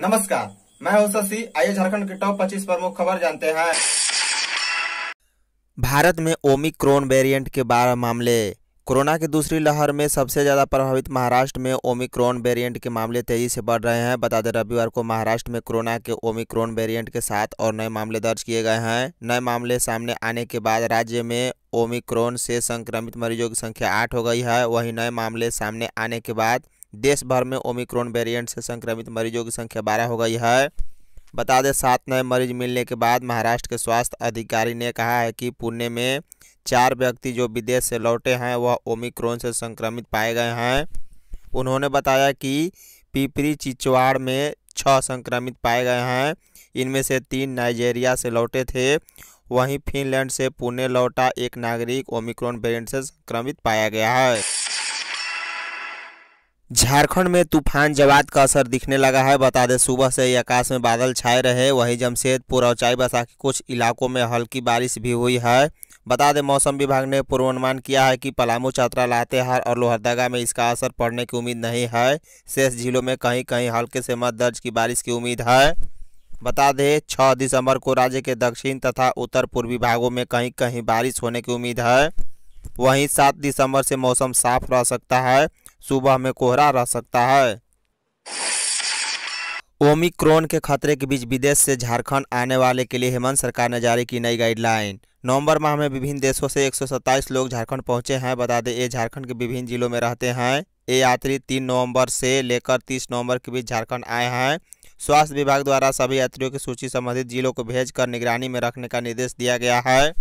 नमस्कार मैं हूं शशि आइए झारखंड के टॉप 25 प्रमुख खबर जानते हैं भारत में ओमिक्रोन वेरिएंट के बारह मामले कोरोना की दूसरी लहर में सबसे ज़्यादा प्रभावित महाराष्ट्र में ओमिक्रोन वेरिएंट के मामले तेज़ी से बढ़ रहे हैं बता दें रविवार को महाराष्ट्र में कोरोना के ओमिक्रोन वेरिएंट के साथ और नए मामले दर्ज किए गए हैं नए मामले सामने आने के बाद राज्य में ओमिक्रोन से संक्रमित मरीजों की संख्या आठ हो गई है वहीं नए मामले सामने आने के बाद देश भर में ओमिक्रॉन वेरिएंट से संक्रमित मरीजों की संख्या बारह हो गई है बता दें सात नए मरीज मिलने के बाद महाराष्ट्र के स्वास्थ्य अधिकारी ने कहा है कि पुणे में चार व्यक्ति जो विदेश से लौटे हैं वह ओमिक्रॉन से संक्रमित पाए गए हैं उन्होंने बताया कि पीपरी चिचवाड़ में छः संक्रमित पाए गए हैं इनमें से तीन नाइजेरिया से लौटे थे वहीं फिनलैंड से पुणे लौटा एक नागरिक ओमिक्रॉन वेरिएंट से संक्रमित पाया गया है झारखंड में तूफान जवाद का असर दिखने लगा है बता दें सुबह से ही आकाश में बादल छाए रहे वहीं जमशेदपुर और चाईबसा के कुछ इलाकों में हल्की बारिश भी हुई है बता दें मौसम विभाग ने पूर्वानुमान किया है कि पलामू चतरा लातेहार और लोहरदगा में इसका असर पड़ने की उम्मीद नहीं है शेष जिलों में कहीं कहीं हल्के से मत दर्ज की बारिश की उम्मीद है बता दें छः दिसंबर को राज्य के दक्षिण तथा उत्तर पूर्वी भागों में कहीं कहीं बारिश होने की उम्मीद है वहीं सात दिसंबर से मौसम साफ रह सकता है सुबह में कोहरा रह सकता है ओमिक्रोन के खतरे के बीच विदेश से झारखंड आने वाले के लिए हेमंत सरकार ने जारी की नई गाइडलाइन नवंबर माह में विभिन्न देशों से 127 लोग झारखंड पहुंचे हैं बता दें ये झारखंड के विभिन्न जिलों में रहते हैं ये यात्री 3 नवंबर से लेकर 30 नवंबर के बीच झारखंड आए हैं स्वास्थ्य विभाग द्वारा सभी यात्रियों की सूची संबंधित जिलों को भेज निगरानी में रखने का निर्देश दिया गया है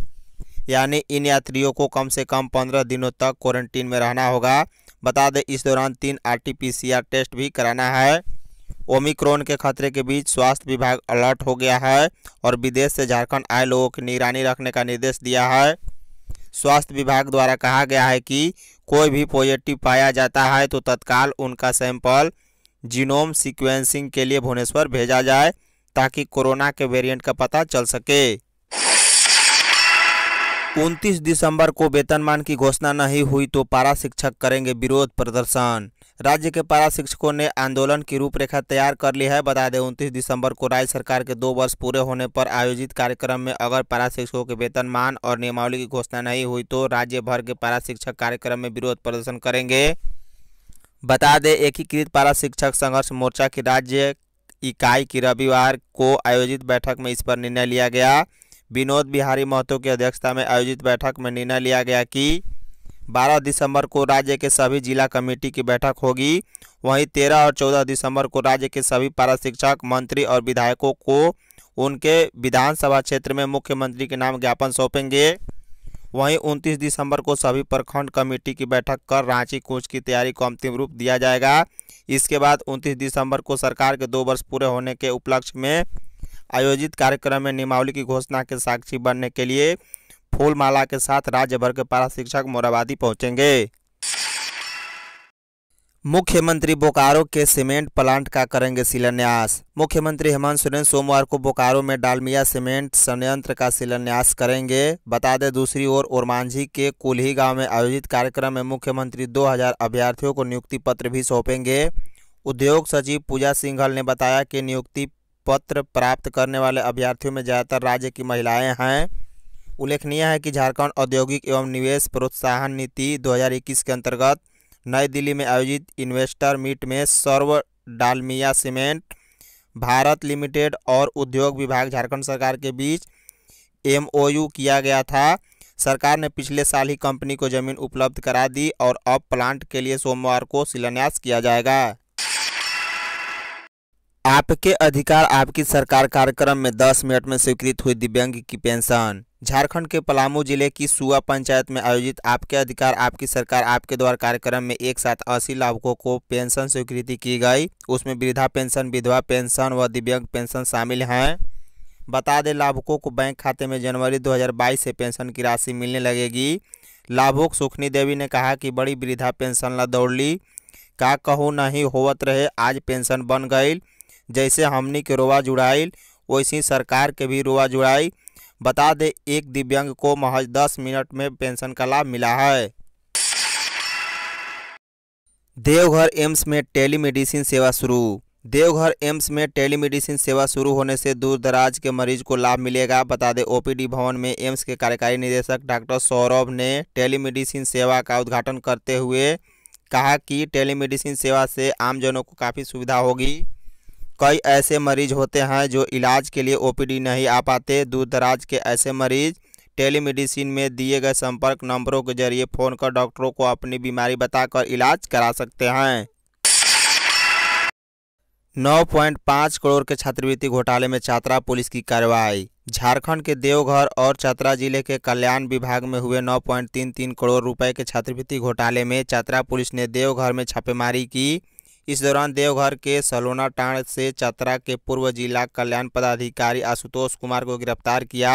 यानी इन यात्रियों को कम से कम पंद्रह दिनों तक क्वारंटीन में रहना होगा बता दें इस दौरान तीन आरटीपीसीआर टेस्ट भी कराना है ओमिक्रोन के खतरे के बीच स्वास्थ्य विभाग अलर्ट हो गया है और विदेश से झारखंड आए लोगों की निगरानी रखने का निर्देश दिया है स्वास्थ्य विभाग द्वारा कहा गया है कि कोई भी पॉजिटिव पाया जाता है तो तत्काल उनका सैंपल जीनोम सीक्वेंसिंग के लिए भुवनेश्वर भेजा जाए ताकि कोरोना के वेरिएंट का पता चल सके उनतीस दिसंबर को वेतनमान की घोषणा नहीं हुई तो पारा शिक्षक करेंगे विरोध प्रदर्शन राज्य के पारा शिक्षकों ने आंदोलन की रूपरेखा तैयार कर ली है बता दें उनतीस दिसंबर को राज्य सरकार के दो वर्ष पूरे होने पर आयोजित कार्यक्रम में अगर पारा शिक्षकों के वेतनमान और नियमावली की घोषणा नहीं हुई तो राज्य भर के पारा शिक्षक कार्यक्रम में विरोध प्रदर्शन करेंगे बता दें एकीकृत पारा शिक्षक संघर्ष मोर्चा की राज्य इकाई की रविवार को आयोजित बैठक में इस पर निर्णय लिया गया विनोद बिहारी महतो की अध्यक्षता में आयोजित बैठक में निर्णय लिया गया कि 12 दिसंबर को राज्य के सभी जिला कमेटी की बैठक होगी वहीं 13 और 14 दिसंबर को राज्य के सभी पारा शिक्षक मंत्री और विधायकों को उनके विधानसभा क्षेत्र में मुख्यमंत्री के नाम ज्ञापन सौंपेंगे वहीं 29 दिसंबर को सभी प्रखंड कमेटी की बैठक कर रांची कोच की तैयारी को अंतिम रूप दिया जाएगा इसके बाद 29 दिसंबर को सरकार के दो वर्ष पूरे होने के उपलक्ष्य में आयोजित कार्यक्रम में नियमावली की घोषणा के साक्षी बनने के लिए फूलमाला के साथ राज्य भर के पारा शिक्षक मोराबादी पहुंचेंगे मुख्यमंत्री बोकारो के सीमेंट प्लांट का करेंगे शिलान्यास मुख्यमंत्री हेमंत सोरेन सोमवार को बोकारो में डालमिया सीमेंट संयंत्र का शिलान्यास करेंगे बता दें दूसरी ओर ओरमांझी के कुल्ही गांव में आयोजित कार्यक्रम में मुख्यमंत्री 2000 अभ्यर्थियों को नियुक्ति पत्र भी सौंपेंगे उद्योग सचिव पूजा सिंघल ने बताया कि नियुक्ति पत्र प्राप्त करने वाले अभ्यर्थियों में ज़्यादातर राज्य की महिलाएं हैं उल्लेखनीय है कि झारखंड औद्योगिक एवं निवेश प्रोत्साहन नीति 2021 के अंतर्गत नई दिल्ली में आयोजित इन्वेस्टर मीट में सर्व डालमिया सीमेंट भारत लिमिटेड और उद्योग विभाग झारखंड सरकार के बीच एमओयू किया गया था सरकार ने पिछले साल ही कंपनी को जमीन उपलब्ध करा दी और अब प्लांट के लिए सोमवार को शिलान्यास किया जाएगा आपके अधिकार आपकी सरकार कार्यक्रम में 10 मिनट में स्वीकृत हुई दिव्यांग की पेंशन झारखंड के पलामू जिले की सुआ पंचायत में आयोजित आपके अधिकार आपकी सरकार आपके द्वारा कार्यक्रम में एक साथ अस्सी लाभुकों को पेंशन स्वीकृति की गई उसमें वृद्धा पेंशन विधवा पेंशन व दिव्यांग पेंशन शामिल हैं बता दें लाभुकों को बैंक खाते में जनवरी 2022 से पेंशन की राशि मिलने लगेगी लाभुक सुखनी देवी ने कहा कि बड़ी वृद्धा पेंशन ला दौड़ ली का कहूँ नहीं होवत रहे आज पेंशन बन गई जैसे हमने के रोवा जुड़ाई वैसे सरकार के भी रोवा जुड़ाई बता दें एक दिव्यांग को महज दस मिनट में पेंशन का लाभ मिला है देवघर एम्स में टेलीमेडिसिन सेवा शुरू देवघर एम्स में टेलीमेडिसिन सेवा शुरू होने से दूर दराज के मरीज को लाभ मिलेगा बता दें ओपीडी भवन में एम्स के कार्यकारी निदेशक डॉक्टर सौरभ ने टेलीमेडिसिन सेवा का उद्घाटन करते हुए कहा कि टेलीमेडिसिन सेवा से आमजनों को काफ़ी सुविधा होगी कई ऐसे मरीज होते हैं जो इलाज के लिए ओपीडी नहीं आ पाते दूर दराज के ऐसे मरीज टेलीमेडिसिन में दिए गए संपर्क नंबरों के जरिए फ़ोन कर डॉक्टरों को अपनी बीमारी बताकर इलाज करा सकते हैं 9.5 करोड़ के छात्रवृत्ति घोटाले में छात्रा पुलिस की कार्रवाई झारखंड के देवघर और चतरा जिले के कल्याण विभाग में हुए 9.33 करोड़ रुपए के छात्रवृत्ति घोटाले में चतरा पुलिस ने देवघर में छापेमारी की इस दौरान देवघर के सलोना टाण से चतरा के पूर्व जिला कल्याण पदाधिकारी आशुतोष कुमार को गिरफ्तार किया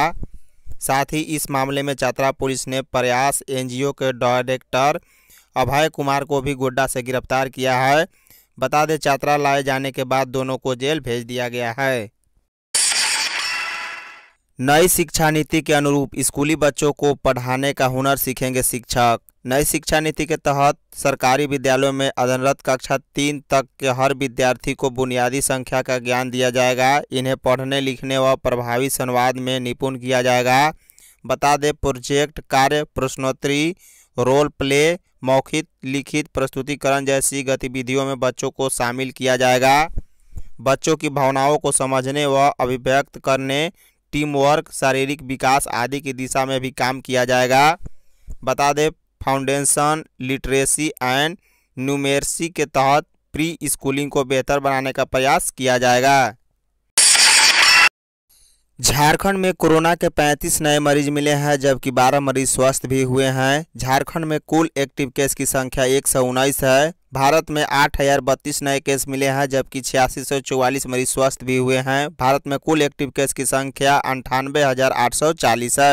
साथ ही इस मामले में चतरा पुलिस ने प्रयास एनजीओ के डायरेक्टर अभय कुमार को भी गोड्डा से गिरफ्तार किया है बता दें चतरा लाए जाने के बाद दोनों को जेल भेज दिया गया है नई शिक्षा नीति के अनुरूप स्कूली बच्चों को पढ़ाने का हुनर सीखेंगे शिक्षक नई शिक्षा नीति के तहत सरकारी विद्यालयों में अधनरत कक्षा तीन तक के हर विद्यार्थी को बुनियादी संख्या का ज्ञान दिया जाएगा इन्हें पढ़ने लिखने व प्रभावी संवाद में निपुण किया जाएगा बता दें प्रोजेक्ट कार्य प्रश्नोत्तरी रोल प्ले मौखिक लिखित प्रस्तुतिकरण जैसी गतिविधियों में बच्चों को शामिल किया जाएगा बच्चों की भावनाओं को समझने व अभिव्यक्त करने टीम वर्क शारीरिक विकास आदि की दिशा में भी काम किया जाएगा बता दें फाउंडेशन लिटरेसी एंड न्यूमेरसी के तहत प्री स्कूलिंग को बेहतर बनाने का प्रयास किया जाएगा झारखंड में कोरोना के 35 नए मरीज मिले हैं जबकि 12 मरीज स्वस्थ भी हुए हैं झारखंड में कुल एक्टिव केस की संख्या एक है भारत में आठ हजार बत्तीस नए केस मिले हैं जबकि छियासी सौ चौवालीस मरीज स्वस्थ भी हुए हैं भारत में कुल एक्टिव केस की संख्या अंठानवे हजार आठ सौ चालीस है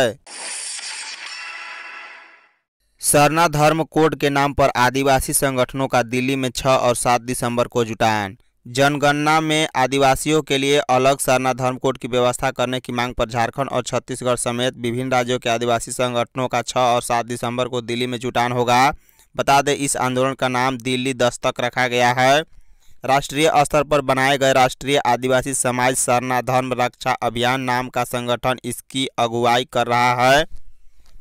सरना धर्म कोड के नाम पर आदिवासी संगठनों का दिल्ली में 6 और सात दिसंबर को जुटान जनगणना में आदिवासियों के लिए अलग सरना धर्म कोड की व्यवस्था करने की मांग पर झारखंड और छत्तीसगढ़ समेत विभिन्न राज्यों के आदिवासी संगठनों का 6 और सात दिसंबर को दिल्ली में जुटान होगा बता दें इस आंदोलन का नाम दिल्ली दस्तक रखा गया है राष्ट्रीय स्तर पर बनाए गए राष्ट्रीय आदिवासी समाज सरना धर्म रक्षा अभियान नाम का संगठन इसकी अगुवाई कर रहा है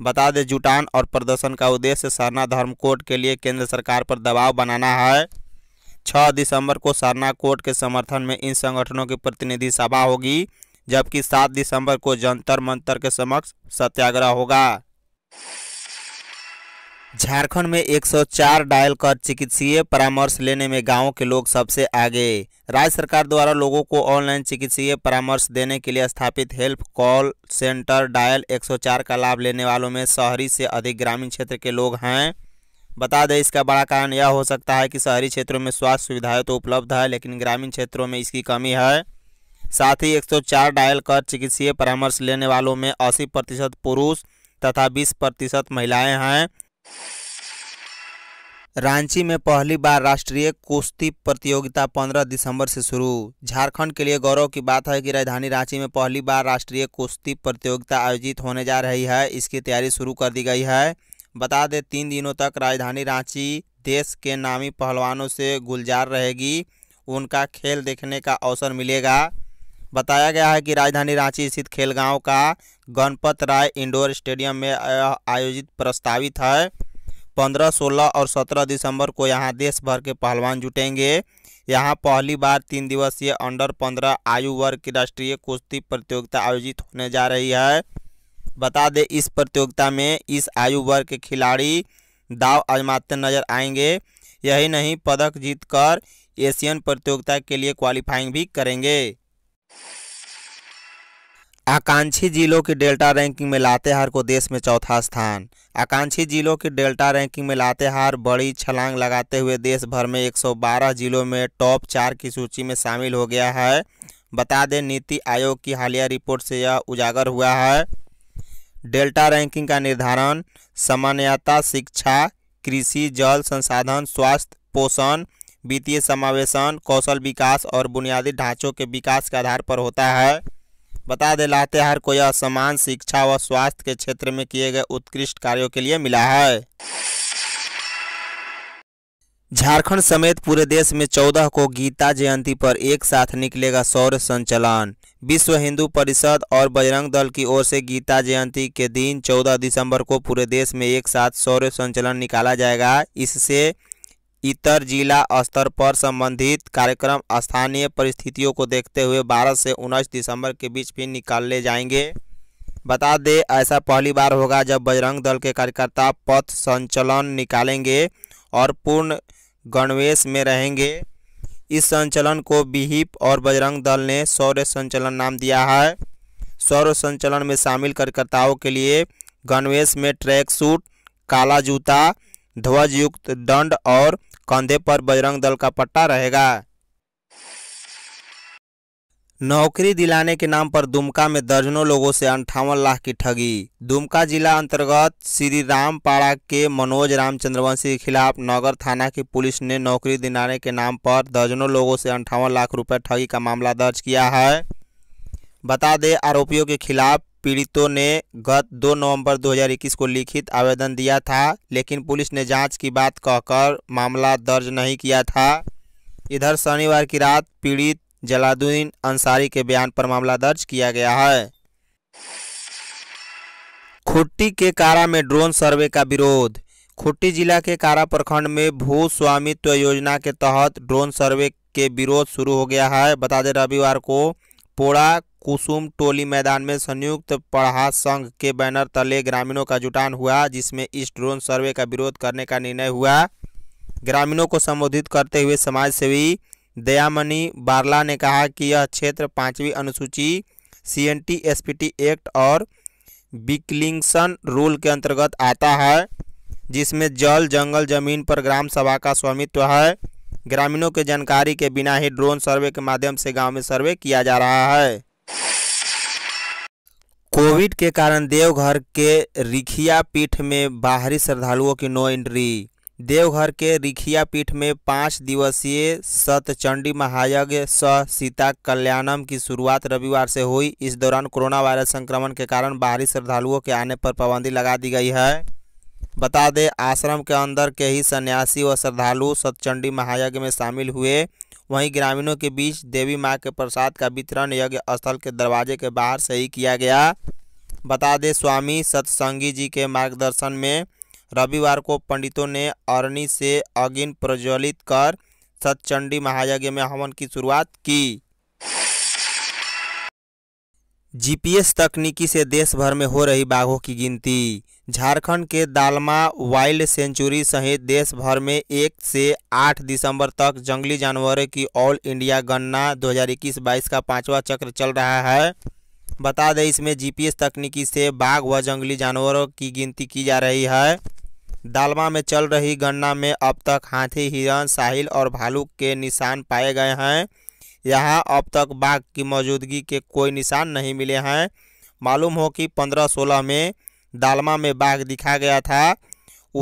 बता दें जुटान और प्रदर्शन का उद्देश्य सरना धर्म कोर्ट के लिए केंद्र सरकार पर दबाव बनाना है छः दिसंबर को सरना कोर्ट के समर्थन में इन संगठनों की प्रतिनिधि सभा होगी जबकि सात दिसंबर को जंतर मंतर के समक्ष सत्याग्रह होगा झारखंड में 104 डायल कर चिकित्सीय परामर्श लेने में गांवों के लोग सबसे आगे राज्य सरकार द्वारा लोगों को ऑनलाइन चिकित्सीय परामर्श देने के लिए स्थापित हेल्प कॉल सेंटर डायल 104 का लाभ लेने वालों में शहरी से अधिक ग्रामीण क्षेत्र के लोग हैं बता दें इसका बड़ा कारण यह हो सकता है कि शहरी क्षेत्रों में स्वास्थ्य सुविधाएं तो उपलब्ध है लेकिन ग्रामीण क्षेत्रों में इसकी कमी है साथ ही एक डायल कर चिकित्सीय परामर्श लेने वालों में अस्सी प्रतिशत पुरुष तथा बीस प्रतिशत महिलाएँ हैं रांची में पहली बार राष्ट्रीय कुश्ती प्रतियोगिता 15 दिसंबर से शुरू झारखंड के लिए गौरव की बात है कि राजधानी रांची में पहली बार राष्ट्रीय कुश्ती प्रतियोगिता आयोजित होने जा रही है इसकी तैयारी शुरू कर दी गई है बता दें तीन दिनों तक राजधानी रांची देश के नामी पहलवानों से गुलजार रहेगी उनका खेल देखने का अवसर मिलेगा बताया गया है कि राजधानी रांची स्थित खेलगांव का गणपत राय इंडोर स्टेडियम में आयोजित प्रस्तावित है पंद्रह सोलह और सत्रह दिसंबर को यहाँ देश भर के पहलवान जुटेंगे यहाँ पहली बार तीन दिवसीय अंडर पंद्रह आयु वर्ग की राष्ट्रीय कुश्ती प्रतियोगिता आयोजित होने जा रही है बता दें इस प्रतियोगिता में इस आयु वर्ग के खिलाड़ी दाव आजमाते नजर आएंगे यही नहीं पदक जीतकर एशियन प्रतियोगिता के लिए क्वालिफाइंग भी करेंगे आकांक्षी जिलों की डेल्टा रैंकिंग में लातेहार को देश में चौथा स्थान आकांक्षी जिलों की डेल्टा रैंकिंग में लातेहार बड़ी छलांग लगाते हुए देश भर में 112 जिलों में टॉप चार की सूची में शामिल हो गया है बता दें नीति आयोग की हालिया रिपोर्ट से यह उजागर हुआ है डेल्टा रैंकिंग का निर्धारण सामान्यता शिक्षा कृषि जल संसाधन स्वास्थ्य पोषण वित्तीय समावेशन कौशल विकास और बुनियादी ढांचों के विकास के आधार पर होता है बता दें लातेहार को यह सम्मान शिक्षा व स्वास्थ्य के क्षेत्र में किए गए उत्कृष्ट कार्यों के लिए मिला है झारखंड समेत पूरे देश में चौदह को गीता जयंती पर एक साथ निकलेगा सौर संचलन विश्व हिंदू परिषद और बजरंग दल की ओर से गीता जयंती के दिन 14 दिसंबर को पूरे देश में एक साथ सौर संचलन निकाला जाएगा इससे इतर जिला स्तर पर संबंधित कार्यक्रम स्थानीय परिस्थितियों को देखते हुए 12 से उन्नीस दिसंबर के बीच फिर निकाले जाएंगे बता दें ऐसा पहली बार होगा जब बजरंग दल के कार्यकर्ता पथ संचलन निकालेंगे और पूर्ण गणवेश में रहेंगे इस संचलन को बिहिप और बजरंग दल ने सौर्य संचलन नाम दिया है सौर्य संचलन में शामिल कार्यकर्ताओं के लिए गणवेश में ट्रैक सूट काला जूता ध्वज युक्त दंड और कंधे पर बजरंग दल का पट्टा रहेगा नौकरी दिलाने के नाम पर दुमका में दर्जनों लोगों से अंठावन लाख की ठगी दुमका जिला अंतर्गत श्री रामपाड़ा के मनोज रामचंद्रवंशी के खिलाफ नगर थाना की पुलिस ने नौकरी दिलाने के नाम पर दर्जनों लोगों से अंठावन लाख रुपए ठगी का मामला दर्ज किया है बता दें आरोपियों के खिलाफ पीड़ितों ने गत 2 नवंबर 2021 को लिखित आवेदन दिया था लेकिन पुलिस ने जांच की बात कहकर मामला दर्ज नहीं किया था इधर शनिवार की रात पीड़ित जलादुद्दीन अंसारी के बयान पर मामला दर्ज किया गया है खुट्टी के कारा में ड्रोन सर्वे का विरोध खुट्टी जिला के कारा प्रखंड में भू स्वामित्व योजना के तहत ड्रोन सर्वे के विरोध शुरू हो गया है बता दें रविवार को पोड़ा कुसुम टोली मैदान में संयुक्त पढ़ा संघ के बैनर तले ग्रामीणों का जुटान हुआ जिसमें इस ड्रोन सर्वे का विरोध करने का निर्णय हुआ ग्रामीणों को संबोधित करते हुए समाज सेवी दयामणि बारला ने कहा कि यह क्षेत्र पाँचवीं अनुसूची C N T S P T act और बिकलिंगसन रूल के अंतर्गत आता है जिसमें जल जंगल जमीन पर ग्राम सभा का स्वामित्व है ग्रामीणों के जानकारी के बिना ही ड्रोन सर्वे के माध्यम से गांव में सर्वे किया जा रहा है कोविड के कारण देवघर के रिखिया पीठ में बाहरी श्रद्धालुओं की नो एंट्री देवघर के रिखिया पीठ में पाँच दिवसीय सतचंडी महायज्ञ स सीता कल्याणम की शुरुआत रविवार से हुई इस दौरान कोरोना वायरस संक्रमण के कारण बाहरी श्रद्धालुओं के आने पर पाबंदी लगा दी गई है बता दें आश्रम के अंदर के ही सन्यासी व श्रद्धालु सतचंडी महायज्ञ में शामिल हुए वहीं ग्रामीणों के बीच देवी मां के प्रसाद का वितरण यज्ञ स्थल के दरवाजे के बाहर से ही किया गया बता दें स्वामी सत्संगी जी के मार्गदर्शन में रविवार को पंडितों ने अरणी से अग्नि प्रज्वलित कर सतचंडी महायज्ञ में हवन की शुरुआत की जीपीएस तकनीकी से देश भर में हो रही बाघों की गिनती झारखंड के दालमा वाइल्ड सेंचुरी सहित देश भर में एक से आठ दिसंबर तक जंगली जानवरों की ऑल इंडिया गणना 2021-22 का पांचवा चक्र चल रहा है बता दें इसमें जीपीएस तकनीकी से बाघ व जंगली जानवरों की गिनती की जा रही है दालमा में चल रही गणना में अब तक हाथी हिरण साहिल और भालू के निशान पाए गए हैं यहाँ अब तक बाघ की मौजूदगी के कोई निशान नहीं मिले हैं मालूम हो कि 1516 में दालमा में बाघ दिखा गया था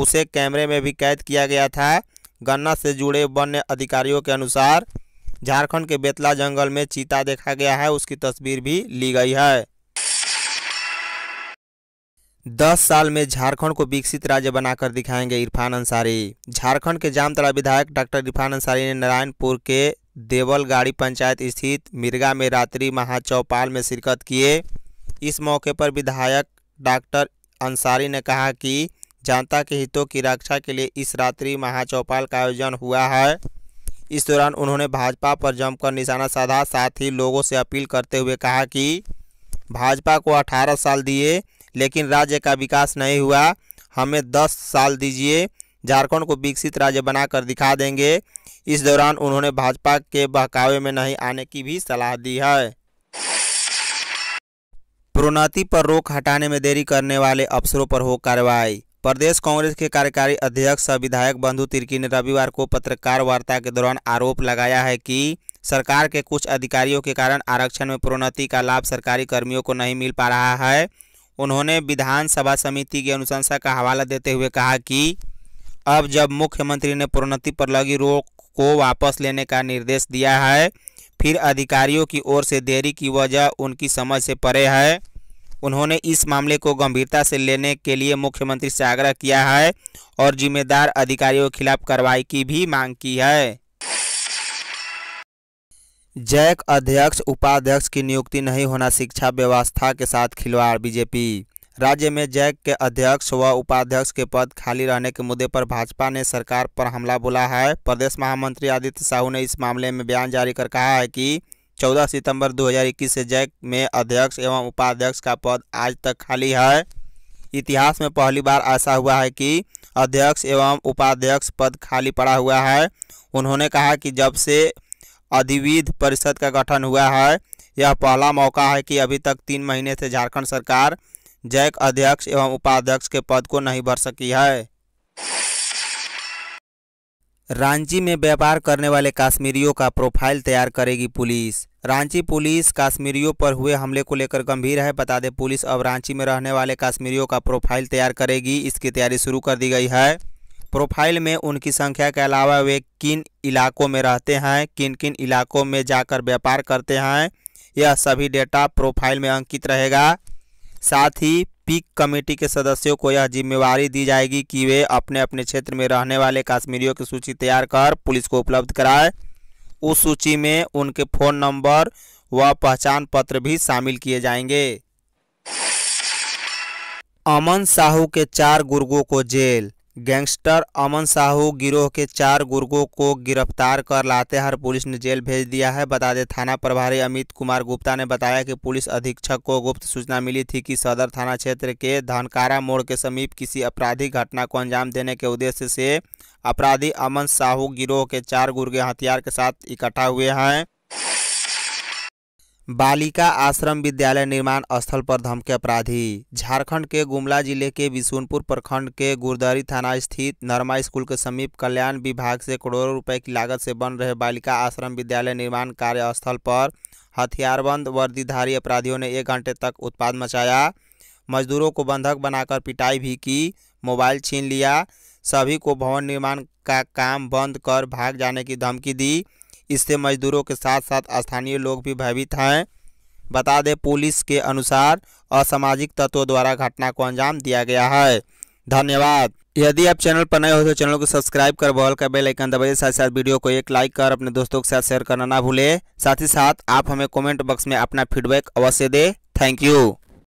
उसे कैमरे में भी कैद किया गया था गन्ना से जुड़े वन्य अधिकारियों के अनुसार झारखंड के बेतला जंगल में चीता देखा गया है उसकी तस्वीर भी ली गई है दस साल में झारखंड को विकसित राज्य बनाकर दिखाएंगे इरफान अंसारी झारखंड के जामतला विधायक डॉक्टर इरफान अंसारी ने नारायणपुर के देवलगाड़ी पंचायत स्थित मिर्गा में रात्रि महाचौपाल में शिरकत किए इस मौके पर विधायक डॉक्टर अंसारी ने कहा कि जनता के हितों की रक्षा के लिए इस रात्रि महाचौपाल का आयोजन हुआ है इस दौरान उन्होंने भाजपा पर जमकर निशाना साधा साथ ही लोगों से अपील करते हुए कहा कि भाजपा को 18 साल दिए लेकिन राज्य का विकास नहीं हुआ हमें 10 साल दीजिए झारखंड को विकसित राज्य बनाकर दिखा देंगे इस दौरान उन्होंने भाजपा के बहकावे में नहीं आने की भी सलाह दी है प्रोन्नति पर रोक हटाने में देरी करने वाले अफसरों पर हो कार्रवाई प्रदेश कांग्रेस के कार्यकारी अध्यक्ष सह विधायक बंधु तिर्की ने रविवार को पत्रकार वार्ता के दौरान आरोप लगाया है कि सरकार के कुछ अधिकारियों के कारण आरक्षण में प्रोन्नति का लाभ सरकारी कर्मियों को नहीं मिल पा रहा है उन्होंने विधानसभा समिति की अनुशंसा का हवाला देते हुए कहा कि अब जब मुख्यमंत्री ने प्रोन्नति पर लगी रोक को वापस लेने का निर्देश दिया है फिर अधिकारियों की ओर से देरी की वजह उनकी समझ से परे है उन्होंने इस मामले को गंभीरता से लेने के लिए मुख्यमंत्री से आग्रह किया है और जिम्मेदार अधिकारियों के खिलाफ कार्रवाई की भी मांग की है जैक अध्यक्ष उपाध्यक्ष की नियुक्ति नहीं होना शिक्षा व्यवस्था के साथ खिलवाड़ बीजेपी राज्य में जैक के अध्यक्ष व उपाध्यक्ष के पद खाली रहने के मुद्दे पर भाजपा ने सरकार पर हमला बोला है प्रदेश महामंत्री आदित्य साहू ने इस मामले में बयान जारी कर कहा है कि 14 सितंबर 2021 से जैक में अध्यक्ष एवं उपाध्यक्ष का पद आज तक खाली है इतिहास में पहली बार ऐसा हुआ है कि अध्यक्ष एवं उपाध्यक्ष पद खाली पड़ा हुआ है उन्होंने कहा कि जब से अधिविध परिषद का गठन हुआ है यह पहला मौका है कि अभी तक तीन महीने से झारखंड सरकार जैक अध्यक्ष एवं उपाध्यक्ष के पद को नहीं भर सकी है रांची में व्यापार करने वाले कश्मीरियों का प्रोफाइल तैयार करेगी पुलिस रांची पुलिस कश्मीरियों पर हुए हमले को लेकर गंभीर है बता दें पुलिस अब रांची में रहने वाले कश्मीरियों का प्रोफाइल तैयार करेगी इसकी तैयारी शुरू कर दी गई है प्रोफाइल में उनकी संख्या के अलावा वे किन इलाकों में रहते हैं किन किन इलाकों में जाकर व्यापार करते हैं यह सभी डेटा प्रोफाइल में अंकित रहेगा साथ ही पीक कमेटी के सदस्यों को यह जिम्मेवारी दी जाएगी कि वे अपने अपने क्षेत्र में रहने वाले कश्मीरियों की सूची तैयार कर पुलिस को उपलब्ध कराएं उस सूची में उनके फ़ोन नंबर व पहचान पत्र भी शामिल किए जाएंगे अमन साहू के चार गुर्गों को जेल गैंगस्टर अमन साहू गिरोह के चार गुर्गों को गिरफ्तार कर लातेहार पुलिस ने जेल भेज दिया है बता दें थाना प्रभारी अमित कुमार गुप्ता ने बताया कि पुलिस अधीक्षक को गुप्त सूचना मिली थी कि सदर थाना क्षेत्र के धनकारा मोड़ के समीप किसी आपराधिक घटना को अंजाम देने के उद्देश्य से अपराधी अमन साहू गिरोह के चार गुर्गे हथियार के साथ इकट्ठा हुए हैं बालिका आश्रम विद्यालय निर्माण स्थल पर धमके अपराधी झारखंड के गुमला जिले के बिशुनपुर प्रखंड के गुरदरी थाना स्थित नरमा स्कूल के समीप कल्याण विभाग से करोड़ों रुपए की लागत से बन रहे बालिका आश्रम विद्यालय निर्माण कार्यस्थल पर हथियारबंद वर्दीधारी अपराधियों ने एक घंटे तक उत्पाद मचाया मजदूरों को बंधक बनाकर पिटाई भी की मोबाइल छीन लिया सभी को भवन निर्माण का काम बंद कर भाग जाने की धमकी दी इससे मजदूरों के साथ साथ स्थानीय लोग भी भयभीत हैं बता दें पुलिस के अनुसार असामाजिक तत्वों द्वारा घटना को अंजाम दिया गया है धन्यवाद यदि आप चैनल पर नए हो तो चैनल को सब्सक्राइब कर बॉल का बेल आइकन दबाइए साथ साथ वीडियो को एक लाइक कर अपने दोस्तों के साथ शेयर करना ना भूले साथ ही साथ आप हमें कमेंट बॉक्स में अपना फीडबैक अवश्य दें थैंक यू